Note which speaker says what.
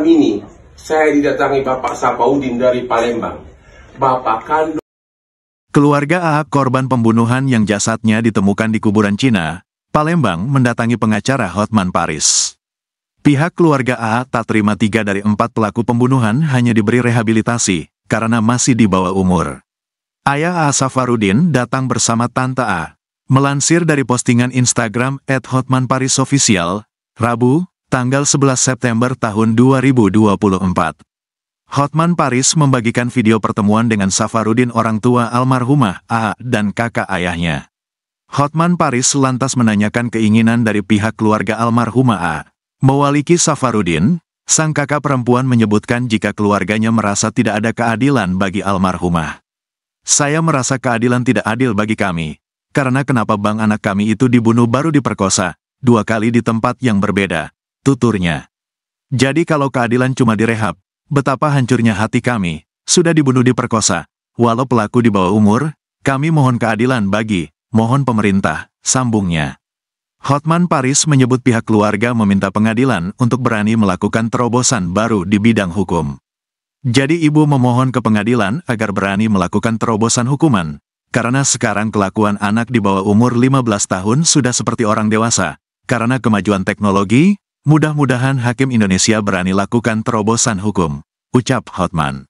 Speaker 1: malam ini saya didatangi Bapak Sapaudin dari Palembang. Bapak kandung. Keluarga Aak korban pembunuhan yang jasadnya ditemukan di kuburan Cina, Palembang mendatangi pengacara Hotman Paris. Pihak keluarga A tak terima tiga dari empat pelaku pembunuhan hanya diberi rehabilitasi, karena masih di bawah umur. Ayah A Safarudin datang bersama Tante A. Melansir dari postingan Instagram at Rabu, tanggal 11 September tahun 2024. Hotman Paris membagikan video pertemuan dengan Safarudin orang tua almarhumah A dan kakak ayahnya. Hotman Paris lantas menanyakan keinginan dari pihak keluarga almarhumah A. Mewaliki Safarudin, sang kakak perempuan menyebutkan jika keluarganya merasa tidak ada keadilan bagi almarhumah. Saya merasa keadilan tidak adil bagi kami, karena kenapa bang anak kami itu dibunuh baru diperkosa, dua kali di tempat yang berbeda, tuturnya. Jadi kalau keadilan cuma direhab, betapa hancurnya hati kami, sudah dibunuh diperkosa, walau pelaku di bawah umur, kami mohon keadilan bagi, mohon pemerintah, sambungnya. Hotman Paris menyebut pihak keluarga meminta pengadilan untuk berani melakukan terobosan baru di bidang hukum. Jadi ibu memohon ke pengadilan agar berani melakukan terobosan hukuman, karena sekarang kelakuan anak di bawah umur 15 tahun sudah seperti orang dewasa, karena kemajuan teknologi, Mudah-mudahan hakim Indonesia berani lakukan terobosan hukum, ucap Hotman.